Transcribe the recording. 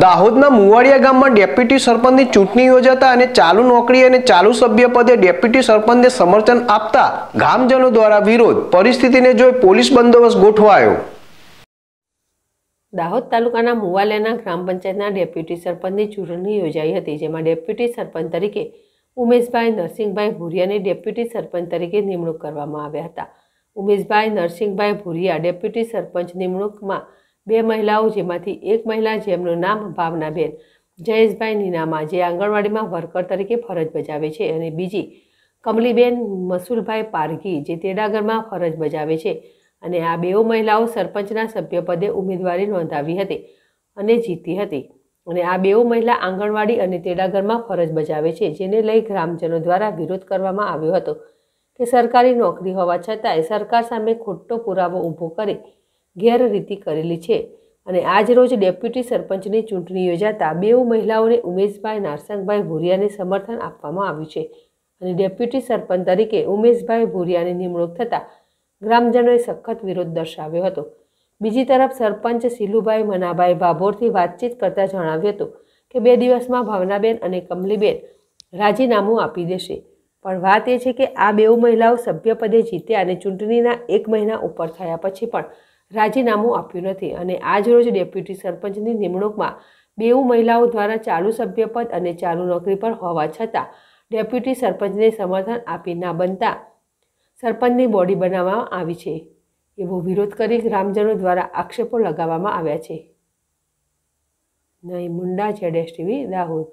દાહોદના મુવાડિયા ગામમાં ડેપ્યુટી સરપંચની ચૂંટણી યોજાતા અને ચાલુ નોકરી અને ચાલુ સભ્ય પદે ડેપ્યુટી સરપંચને સમર્થન આપતા ગામજનો દ્વારા વિરોધ પરિસ્થિતિને જોઈ પોલીસ બંદોબસ્ત ગોઠવાયો દાહોદ તાલુકાના મુવાલિયાના ગ્રામ પંચાયતના ડેપ્યુટી સરપંચની ચૂંટણી યોજાઈ હતી જેમાં ડેપ્યુટી સરપંચ તરીકે ઉમેશભાઈ નરસિંહભાઈ ભુરિયાની ડેપ્યુટી સરપંચ તરીકે નિમણૂક કરવામાં આવ્યા હતા ઉમેશભાઈ નરસિંહભાઈ ભુરિયા ડેપ્યુટી સરપંચ નિમણૂકમાં બે મહિલાઓ જેમાંથી એક મહિલા જેમનું નામ ભાવનાબેન જયેશભાઈ નીનામા જે આંગણવાડીમાં વર્કર તરીકે ફરજ બજાવે છે અને બીજી કમલીબેન મસુલભાઈ પારગી જે તેડાગરમાં ફરજ બજાવે છે અને આ બેઓ મહિલાઓ સરપંચના સભ્યપદે ઉમેદવારી નોંધાવી હતી અને જીતી હતી અને આ બેઓ મહિલા આંગણવાડી અને તેડાગરમાં ફરજ બજાવે છે જેને લઈ ગ્રામજનો દ્વારા વિરોધ કરવામાં આવ્યો હતો કે સરકારી નોકરી હોવા છતાંય સરકાર સામે ખોટો પુરાવો ઊભો કરી ગેરરીતિ કરેલી છે અને આજ રોજ ડેપ્યુટી સરપંચની ચૂંટણી યોજાતા બેઉ મહિલાઓને ઉમેશભાઈ નારસંગભાઈ ભૂરિયાને સમર્થન આપવામાં આવ્યું છે અને ડેપ્યુટી સરપંચ તરીકે ઉમેશભાઈ ભૂરિયાની નિમણૂક થતાં ગ્રામજનોએ સખત વિરોધ દર્શાવ્યો હતો બીજી તરફ સરપંચ સિલુભાઈ મનાભાઈ ભાભોરથી વાતચીત કરતાં જણાવ્યું હતું કે બે દિવસમાં ભાવનાબેન અને કમલીબેન રાજીનામું આપી દેશે પણ વાત એ છે કે આ બેઉ મહિલાઓ સભ્યપદે જીત્યા અને ચૂંટણીના એક મહિના ઉપર થયા પછી પણ રાજીનામું આપ્યું નથી અને આજરોજ ડેપ્યુટી સરપંચની નિમણૂકમાં બેઉ મહિલાઓ દ્વારા ચાલુ સભ્યપદ અને ચાલુ નોકરી પર હોવા છતાં ડેપ્યુટી સરપંચને સમર્થન આપી ના બનતા સરપંચની બોડી બનાવવામાં આવી છે એવો વિરોધ કરી ગ્રામજનો દ્વારા આક્ષેપો લગાવવામાં આવ્યા છે નહીં મુંડા જેડેશ ટીવી દાહોદ